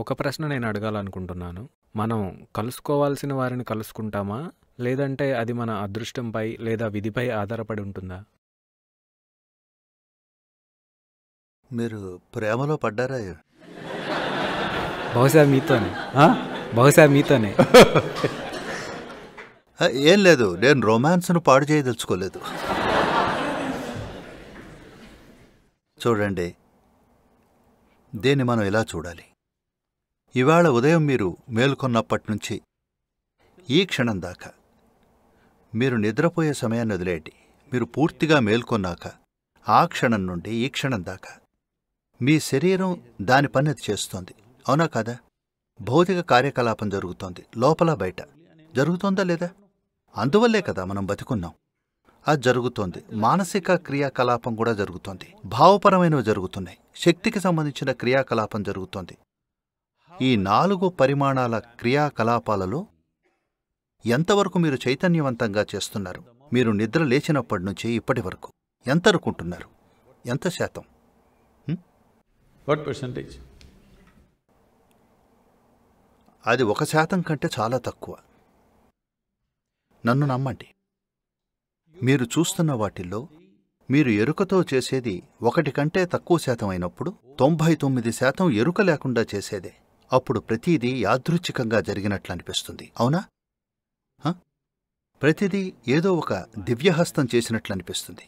ఒక ప్రశ్న నేను అడగాలనుకుంటున్నాను మనం కలుసుకోవాల్సిన వారిని కలుసుకుంటామా లేదంటే అది మన అదృష్టంపై లేదా విధిపై ఆధారపడి ఉంటుందా మీరు ప్రేమలో పడ్డారా బహుశా మీతోనే బహుశా మీతోనే ఏం లేదు నేను రొమాన్స్ను పాడు చేయదలుచుకోలేదు చూడండి దీన్ని మనం ఇలా చూడాలి ఇవాళ ఉదయం మీరు మేల్కొన్నప్పటినుంచి ఈ క్షణం దాకా మీరు నిద్రపోయే సమయాన్ని వదిలేయండి మీరు పూర్తిగా మేల్కొన్నాక ఆ క్షణం నుండి ఈ క్షణం దాకా మీ శరీరం దాని పని అది చేస్తోంది అవునా కాదా భౌతిక కార్యకలాపం జరుగుతోంది లోపల బయట జరుగుతోందా లేదా అందువల్లే కదా మనం బతికున్నాం అది జరుగుతోంది మానసిక క్రియాకలాపం కూడా జరుగుతోంది భావపరమైనవి జరుగుతున్నాయి శక్తికి సంబంధించిన క్రియాకలాపం జరుగుతోంది ఈ నాలుగు పరిమాణాల క్రియాకలాపాలలో ఎంతవరకు మీరు చైతన్యవంతంగా చేస్తున్నారు మీరు నిద్ర లేచినప్పటి నుంచి ఇప్పటి వరకు ఎంత అనుకుంటున్నారు ఎంత శాతం పర్సంటేజ్ అది ఒక శాతం కంటే చాలా తక్కువ నన్ను నమ్మండి మీరు చూస్తున్న వాటిల్లో మీరు ఎరుకతో చేసేది ఒకటి కంటే తక్కువ శాతం అయినప్పుడు తొంభై తొమ్మిది శాతం ఎరుక లేకుండా చేసేదే అప్పుడు ప్రతీదీ యాదృచ్ఛికంగా జరిగినట్లు అనిపిస్తుంది అవునా ప్రతిదీ ఏదో ఒక దివ్యహస్తం చేసినట్లు అనిపిస్తుంది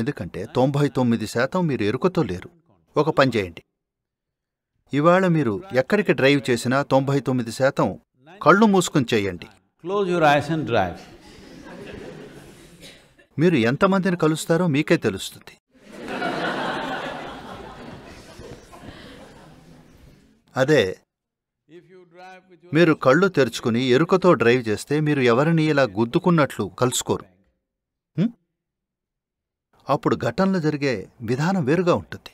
ఎందుకంటే తొంభై తొమ్మిది శాతం మీరు ఎరుకతో లేరు ఒక పని చేయండి ఇవాళ మీరు ఎక్కడికి డ్రైవ్ చేసినా తొంభై తొమ్మిది శాతం కళ్ళు మూసుకుని చేయండి క్లోజ్ ఐస్ అండ్ డ్రైవ్ మీరు ఎంతమందిని కలుస్తారో మీకే తెలుస్తుంది అదే మీరు కళ్ళు తెరుచుకుని ఎరుకతో డ్రైవ్ చేస్తే మీరు ఎవరిని ఇలా గుద్దుకున్నట్లు కలుసుకోరు అప్పుడు ఘటనలు జరిగే విధానం వేరుగా ఉంటుంది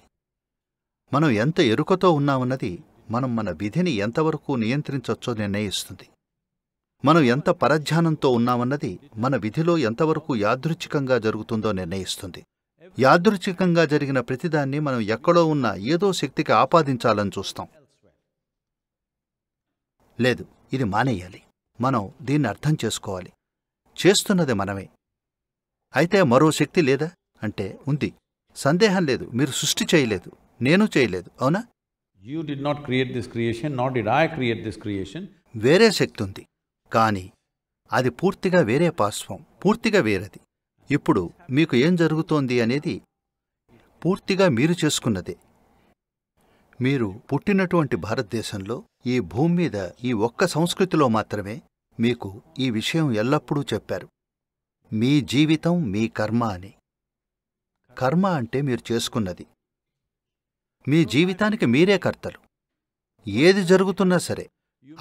మనం ఎంత ఎరుకతో ఉన్నామన్నది మనం మన విధిని ఎంతవరకు నియంత్రించవచ్చో నిర్ణయిస్తుంది మనం ఎంత పరధ్యానంతో ఉన్నామన్నది మన విధిలో ఎంతవరకు యాదృచ్ఛికంగా జరుగుతుందో నిర్ణయిస్తుంది యాదృచ్ఛికంగా జరిగిన ప్రతిదాన్ని మనం ఎక్కడో ఉన్న ఏదో శక్తికి ఆపాదించాలని చూస్తాం లేదు ఇది మానేయాలి మనం దీన్ని అర్థం చేసుకోవాలి చేస్తున్నది మనమే అయితే మరో శక్తి లేదా అంటే ఉంది సందేహం లేదు మీరు సృష్టి చేయలేదు నేను చేయలేదు అవునా you did not create this creation not did I create this creation వేరే శక్తి ఉంది కానీ అది పూర్తిగా వేరే పాశ్వం పూర్తిగా వేరేది ఇప్పుడు మీకు ఏం జరుగుతోంది అనేది పూర్తిగా మీరు చేసుకున్నదే మీరు పుట్టినటువంటి భారతదేశంలో ఈ భూమి మీద ఈ ఒక్క సంస్కృతిలో మాత్రమే మీకు ఈ విషయం ఎల్లప్పుడూ చెప్పారు మీ జీవితం మీ కర్మ అని కర్మ అంటే మీరు చేసుకున్నది మీ జీవితానికి మీరే కర్తలు ఏది జరుగుతున్నా సరే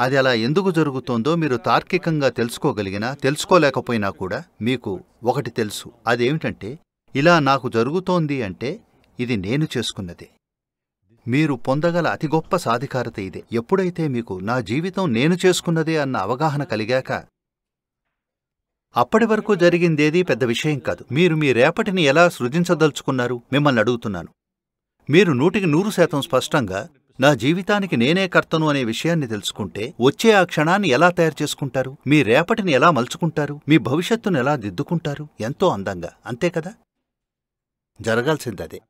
అది అలా ఎందుకు జరుగుతోందో మీరు తార్కికంగా తెలుసుకోగలిగినా తెలుసుకోలేకపోయినా కూడా మీకు ఒకటి తెలుసు అదేమిటంటే ఇలా నాకు జరుగుతోంది అంటే ఇది నేను చేసుకున్నదే మీరు పొందగల అతి గొప్ప సాధికారత ఇదే ఎప్పుడైతే మీకు నా జీవితం నేను చేసుకున్నదే అన్న అవగాహన కలిగాక అప్పటి వరకు జరిగిందేదీ పెద్ద విషయం కాదు మీరు మీ రేపటిని ఎలా సృజించదలుచుకున్నారు మిమ్మల్ని అడుగుతున్నాను మీరు నూటికి నూరు శాతం స్పష్టంగా నా జీవితానికి నేనే కర్తను అనే విషయాన్ని తెలుసుకుంటే వచ్చే ఆ క్షణాన్ని ఎలా తయారు చేసుకుంటారు మీ రేపటిని ఎలా మలుచుకుంటారు మీ భవిష్యత్తును ఎలా దిద్దుకుంటారు ఎంతో అందంగా అంతే కదా జరగాల్సిందదే